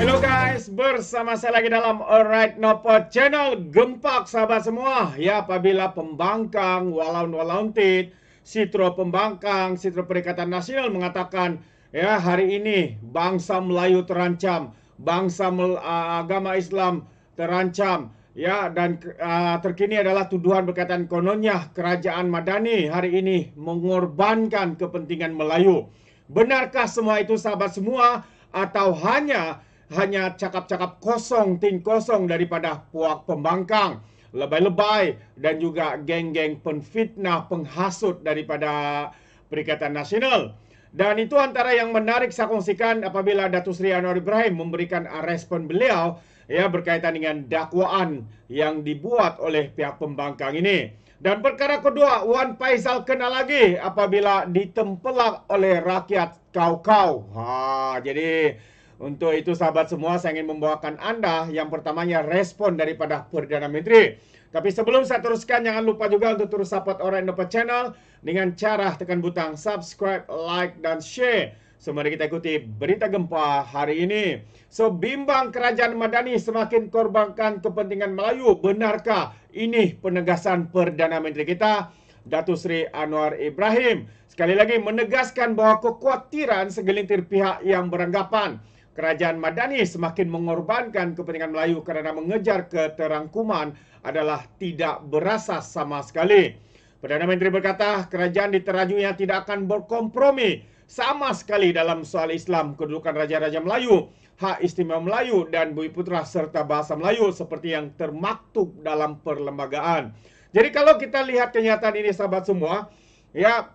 Hello guys, bersama saya lagi dalam Alright Nopo Channel Gempak sahabat semua Ya, apabila pembangkang walau walaun-walauntit Sitro pembangkang, Sitro Perikatan Nasional mengatakan Ya, hari ini bangsa Melayu terancam Bangsa uh, agama Islam terancam Ya, dan uh, terkini adalah tuduhan berkaitan kononnya Kerajaan Madani hari ini mengorbankan kepentingan Melayu Benarkah semua itu sahabat semua? atau hanya hanya cakap-cakap kosong, tin kosong daripada puak pembangkang, lebay-lebay dan juga geng-geng penfitnah, penghasut daripada Perikatan Nasional. Dan itu antara yang menarik saya kongsikan apabila Datu Sri Anwar Ibrahim memberikan respon beliau ya berkaitan dengan dakwaan yang dibuat oleh pihak pembangkang ini. Dan perkara kedua, Wan Faisal kena lagi apabila ditempelak oleh rakyat kau-kau. Ha, jadi untuk itu sahabat semua saya ingin membawakan anda yang pertamanya respon daripada Perdana Menteri. Tapi sebelum saya teruskan, jangan lupa juga untuk terus support Orang Indo Channel dengan cara tekan butang subscribe, like dan share. Semari kita ikuti berita gempa hari ini. So, bimbang kerajaan Madani semakin korbankan kepentingan Melayu. Benarkah ini penegasan Perdana Menteri kita, Datuk Seri Anwar Ibrahim. Sekali lagi menegaskan bahawa kekuatiran segelintir pihak yang beranggapan kerajaan Madani semakin mengorbankan kepentingan Melayu kerana mengejar keterangkuman adalah tidak berasas sama sekali. Perdana Menteri berkata kerajaan diterajunya tidak akan berkompromi sama sekali dalam soal Islam kedudukan raja-raja Melayu Hak Istimewa Melayu dan Bumi Putera serta Bahasa Melayu seperti yang termaktub dalam perlembagaan. Jadi kalau kita lihat kenyataan ini sahabat semua, ya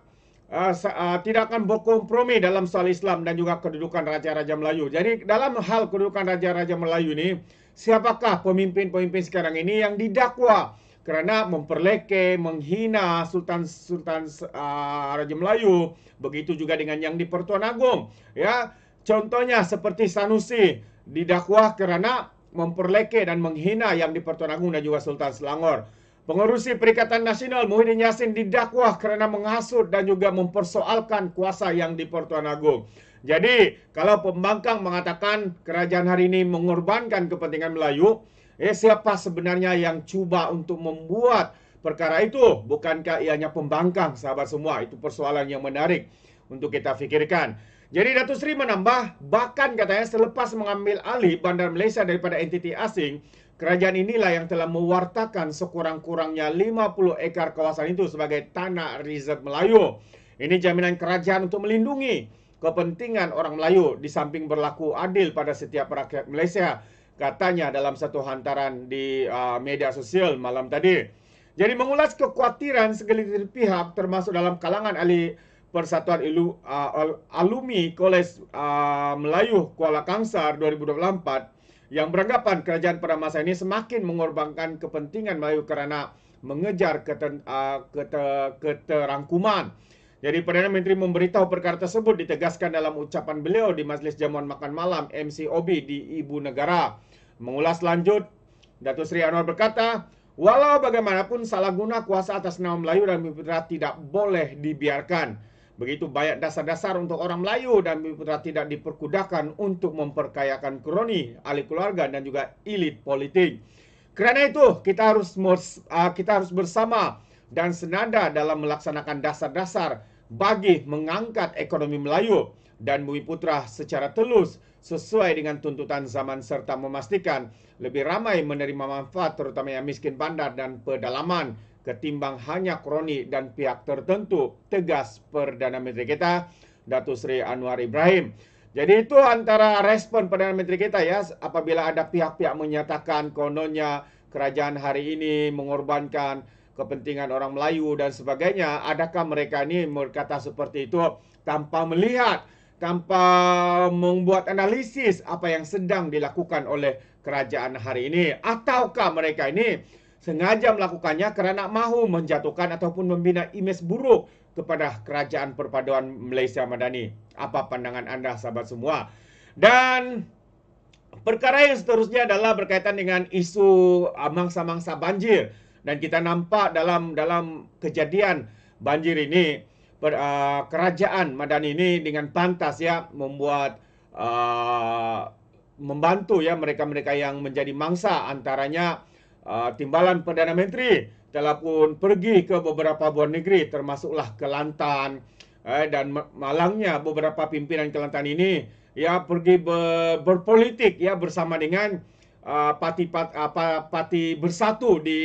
uh, uh, tidak akan berkompromi dalam soal Islam dan juga kedudukan Raja-Raja Melayu. Jadi dalam hal kedudukan Raja-Raja Melayu ini, siapakah pemimpin-pemimpin sekarang ini yang didakwa kerana memperleke, menghina Sultan-Sultan uh, eh, Raja Melayu, begitu juga dengan yang di Pertuan Agung, ya. Contohnya seperti Sanusi didakwa kerana memperleke dan menghina Yang di-Pertuan Agung dan juga Sultan Selangor. Pengurusi Perikatan Nasional Muhyiddin Yassin didakwa kerana menghasut dan juga mempersoalkan kuasa Yang di-Pertuan Agung. Jadi, kalau pembangkang mengatakan kerajaan hari ini mengorbankan kepentingan Melayu, eh siapa sebenarnya yang cuba untuk membuat perkara itu? Bukankah ianya pembangkang, sahabat semua? Itu persoalan yang menarik untuk kita fikirkan. Jadi Datuk Seri menambah, bahkan katanya selepas mengambil alih bandar Malaysia daripada entiti asing, kerajaan inilah yang telah mewartakan sekurang-kurangnya 50 ekar kawasan itu sebagai tanah rezerv Melayu. Ini jaminan kerajaan untuk melindungi kepentingan orang Melayu di samping berlaku adil pada setiap rakyat Malaysia, katanya dalam satu hantaran di uh, media sosial malam tadi. Jadi mengulas kekhawatiran segelintir pihak termasuk dalam kalangan ahli Persatuan Ilu, uh, Alumni Kolej uh, Melayu Kuala Kangsar 2024 yang beranggapan kerajaan pada masa ini semakin mengorbankan kepentingan Melayu kerana mengejar keter, uh, keter, keterangkuman. Jadi Perdana Menteri memberitahu perkara tersebut ditegaskan dalam ucapan beliau di Majlis Jamuan Makan Malam MCOB di Ibu Negara. Mengulas lanjut, Datuk Seri Anwar berkata, Walau bagaimanapun salah guna kuasa atas nama Melayu dan Bumiputera tidak boleh dibiarkan. Begitu banyak dasar-dasar untuk orang Melayu dan Bumi Bumiputra tidak diperkudakan untuk memperkayakan kroni, ahli keluarga dan juga elit politik. Kerana itu, kita harus ah, kita harus bersama dan senada dalam melaksanakan dasar-dasar bagi mengangkat ekonomi Melayu dan Bumi Bumiputra secara telus sesuai dengan tuntutan zaman serta memastikan lebih ramai menerima manfaat terutama yang miskin bandar dan pedalaman ketimbang hanya kroni dan pihak tertentu tegas Perdana Menteri kita Datuk Seri Anwar Ibrahim. Jadi itu antara respon Perdana Menteri kita ya apabila ada pihak-pihak menyatakan kononnya kerajaan hari ini mengorbankan kepentingan orang Melayu dan sebagainya. Adakah mereka ini berkata seperti itu tanpa melihat, tanpa membuat analisis apa yang sedang dilakukan oleh kerajaan hari ini? Ataukah mereka ini sengaja melakukannya kerana mahu menjatuhkan ataupun membina imej buruk kepada kerajaan perpaduan Malaysia Madani. Apa pandangan anda sahabat semua? Dan perkara yang seterusnya adalah berkaitan dengan isu ah, mangsa-mangsa banjir dan kita nampak dalam dalam kejadian banjir ini per, uh, kerajaan Madani ini dengan pantas ya membuat uh, membantu ya mereka-mereka yang menjadi mangsa antaranya Ah, timbalan Perdana Menteri telah pun pergi ke beberapa buah negeri termasuklah Kelantan eh, dan malangnya beberapa pimpinan Kelantan ini ya pergi ber, berpolitik ya bersama dengan parti-parti ah, uh, apa ah, parti bersatu di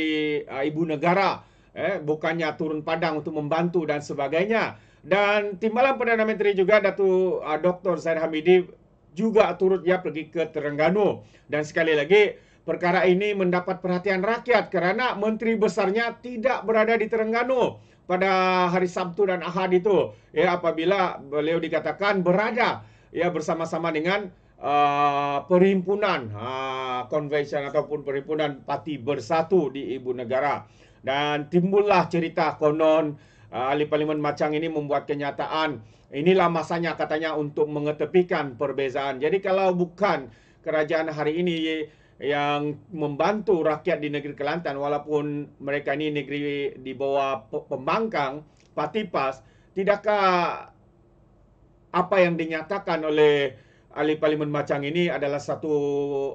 uh, ibu negara eh bukannya turun padang untuk membantu dan sebagainya dan timbalan Perdana Menteri juga datu uh, Dr Zain Hamidi juga turut ya pergi ke Terengganu dan sekali lagi Perkara ini mendapat perhatian rakyat kerana menteri besarnya tidak berada di Terengganu pada hari Sabtu dan Ahad itu. Ya apabila beliau dikatakan berada ya bersama-sama dengan Uh, perhimpunan uh, convention ataupun perhimpunan parti bersatu di ibu negara dan timbullah cerita konon uh, ahli parlimen macam ini membuat kenyataan inilah masanya katanya untuk mengetepikan perbezaan jadi kalau bukan kerajaan hari ini yang membantu rakyat di negeri Kelantan walaupun mereka ini negeri di bawah pembangkang parti PAS tidakkah apa yang dinyatakan oleh ahli parlimen macam ini adalah satu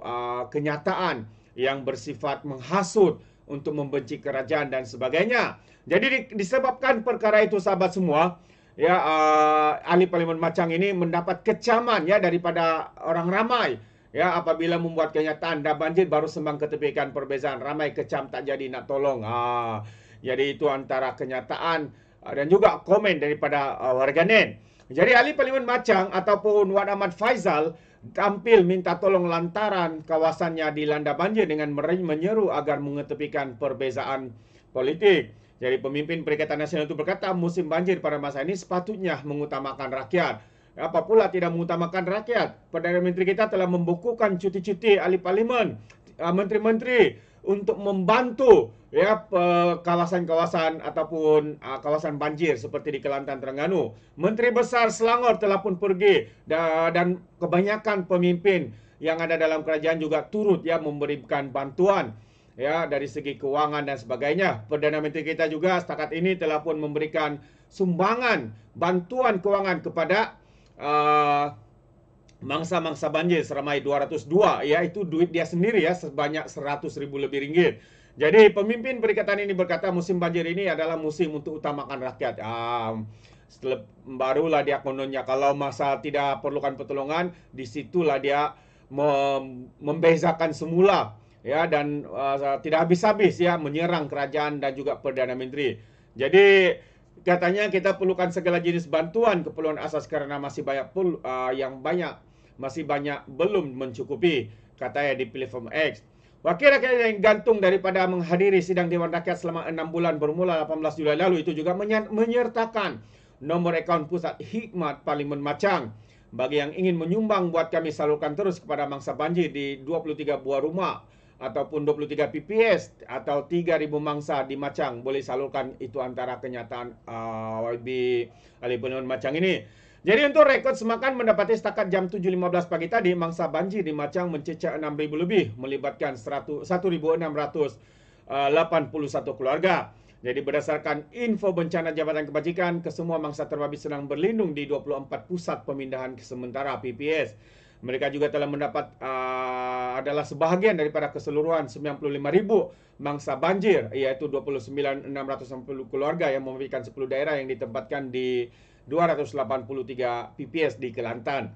uh, kenyataan yang bersifat menghasut untuk membenci kerajaan dan sebagainya. Jadi disebabkan perkara itu sahabat semua ya uh, ahli parlimen macam ini mendapat kecaman ya daripada orang ramai Ya, apabila membuat kenyataan dah banjir baru sembang ketepikan perbezaan. Ramai kecam tak jadi nak tolong. Ha. Jadi itu antara kenyataan ha, dan juga komen daripada uh, ha, warganet. Jadi ahli parlimen Macang ataupun Wan Ahmad Faizal tampil minta tolong lantaran kawasannya dilanda banjir dengan menyeru agar mengetepikan perbezaan politik. Jadi pemimpin Perikatan Nasional itu berkata musim banjir pada masa ini sepatutnya mengutamakan rakyat apa pula tidak mengutamakan rakyat. Perdana Menteri kita telah membukukan cuti-cuti ahli parlimen, ah, menteri-menteri untuk membantu ya kawasan-kawasan ataupun uh, kawasan banjir seperti di Kelantan Terengganu. Menteri Besar Selangor telah pun pergi dan kebanyakan pemimpin yang ada dalam kerajaan juga turut ya memberikan bantuan ya dari segi kewangan dan sebagainya. Perdana Menteri kita juga setakat ini telah pun memberikan sumbangan bantuan kewangan kepada Ah, mangsa-mangsa uh, banjir seramai 202 ya itu duit dia sendiri ya sebanyak 100 ribu lebih ringgit. Jadi pemimpin perikatan ini berkata musim banjir ini adalah musim untuk utamakan rakyat. Um, setelah, barulah dia kononnya kalau masa tidak perlukan pertolongan disitulah dia mem- membezakan semula ya dan uh, tidak habis-habis ya menyerang kerajaan dan juga perdana menteri. Jadi Katanya kita perlukan segala jenis bantuan keperluan asas karena masih banyak pul uh, yang banyak masih banyak belum mencukupi katanya di platform X. Wakil rakyat yang gantung daripada menghadiri sidang Dewan Rakyat selama enam bulan bermula 18 Julai lalu itu juga menyertakan nomor akaun pusat hikmat Parlimen Macang. Bagi yang ingin menyumbang buat kami salurkan terus kepada mangsa banjir di 23 buah rumah ataupun 23 PPS atau 3,000 mangsa di Macang boleh salurkan itu antara kenyataan uh, YB Ali Benun Macang ini. Jadi untuk rekod semakan mendapati setakat jam 7.15 pagi tadi, mangsa banjir di Macang mencecah 6,000 lebih melibatkan 1,681 uh, keluarga. Jadi berdasarkan info bencana Jabatan Kebajikan, kesemua mangsa terbabit sedang berlindung di 24 pusat pemindahan sementara PPS. Mereka juga telah mendapat uh, adalah sebahagian daripada keseluruhan 95,000 mangsa banjir iaitu 29,650 keluarga yang memberikan 10 daerah yang ditempatkan di 283 PPS di Kelantan.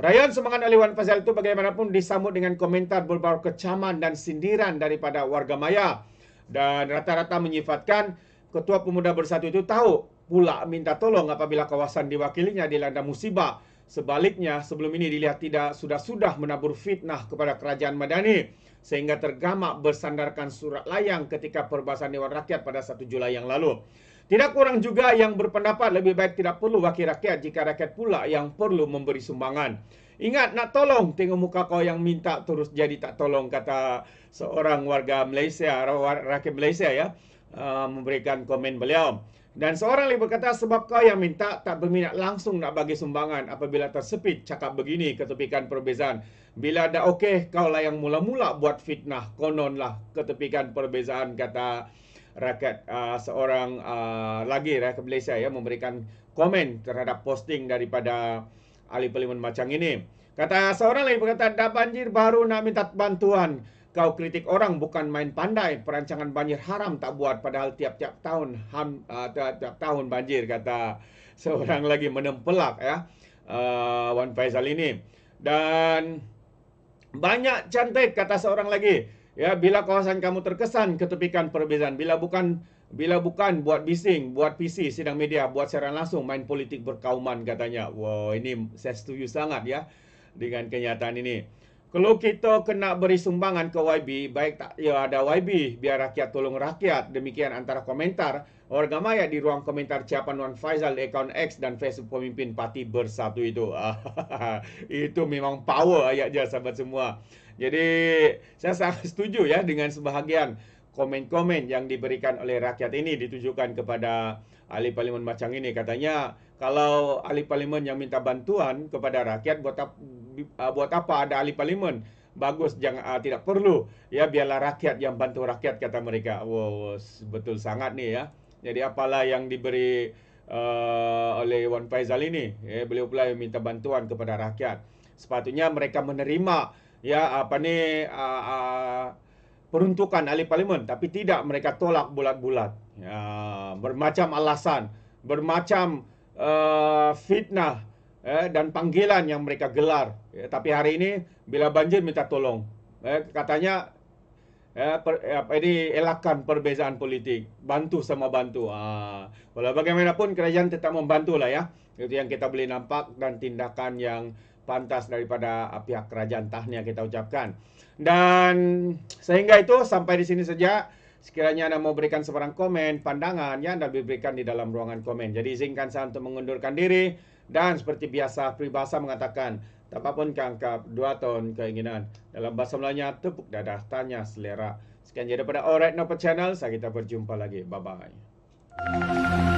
Rayuan semangat Aliwan Wan Fazal itu bagaimanapun disambut dengan komentar berbau kecaman dan sindiran daripada warga maya dan rata-rata menyifatkan Ketua Pemuda Bersatu itu tahu pula minta tolong apabila kawasan diwakilinya dilanda musibah Sebaliknya, sebelum ini dilihat tidak sudah-sudah menabur fitnah kepada kerajaan Madani sehingga tergamak bersandarkan surat layang ketika perbahasan Dewan Rakyat pada 1 Julai yang lalu. Tidak kurang juga yang berpendapat lebih baik tidak perlu wakil rakyat jika rakyat pula yang perlu memberi sumbangan. Ingat nak tolong tengok muka kau yang minta terus jadi tak tolong kata seorang warga Malaysia, rakyat Malaysia ya uh, memberikan komen beliau. Dan seorang lagi berkata, sebab kau yang minta tak berminat langsung nak bagi sumbangan apabila tersepit cakap begini ketepikan perbezaan. Bila dah okey, kau lah yang mula-mula buat fitnah konon lah ketepikan perbezaan kata rakyat uh, seorang uh, lagi rakyat Malaysia ya memberikan komen terhadap posting daripada ahli parlimen macam ini. Kata seorang lagi berkata, dah banjir baru nak minta bantuan. Kau kritik orang bukan main pandai. Perancangan banjir haram tak buat padahal tiap-tiap tahun ham uh, tiap-tiap tahun banjir kata seorang lagi menempelak ya. Uh, Wan Faisal ini. Dan banyak cantik kata seorang lagi. Ya, bila kawasan kamu terkesan ketepikan perbezaan, bila bukan bila bukan buat bising, buat PC, sidang media, buat siaran langsung, main politik berkauman katanya. Wow, ini saya setuju sangat ya dengan kenyataan ini. Kalau kita kena beri sumbangan ke YB, baik tak ya ada YB, biar rakyat tolong rakyat. Demikian antara komentar warga maya di ruang komentar Ciapan Wan Faisal di akaun X dan Facebook Pemimpin Parti Bersatu itu. itu memang power ayat je sahabat semua. Jadi saya sangat setuju ya dengan sebahagian komen-komen yang diberikan oleh rakyat ini ditujukan kepada ahli parlimen macam ini katanya kalau ahli parlimen yang minta bantuan kepada rakyat buat apa, ah, buat apa ada ahli parlimen bagus jangan uh, tidak perlu ya biarlah rakyat yang bantu rakyat kata mereka wow betul sangat nih ya jadi apalah yang diberi uh, oleh Wan Faizal ini ya, beliau pula yang minta bantuan kepada rakyat sepatutnya mereka menerima ya apa ni uh, uh, peruntukan ahli parlimen tapi tidak mereka tolak bulat-bulat ya, bermacam alasan, bermacam uh, fitnah eh, dan panggilan yang mereka gelar. Ya, tapi hari ini bila banjir minta tolong, eh, katanya eh, per, eh, ini elakkan perbezaan politik, bantu sama bantu. Ah, walau bagaimanapun kerajaan tetap membantu lah ya. Itu yang kita boleh nampak dan tindakan yang pantas daripada ah, pihak kerajaan tahniah kita ucapkan. Dan sehingga itu sampai di sini saja. Sekiranya anda mau berikan sebarang komen, pandangan, ya anda boleh berikan di dalam ruangan komen. Jadi izinkan saya untuk mengundurkan diri. Dan seperti biasa, peribahasa mengatakan, tak apa pun kangkap, dua ton keinginan. Dalam bahasa Melayunya, tepuk dadah, tanya selera. Sekian jadi pada Alright Nopet Channel, saya kita berjumpa lagi. Bye-bye.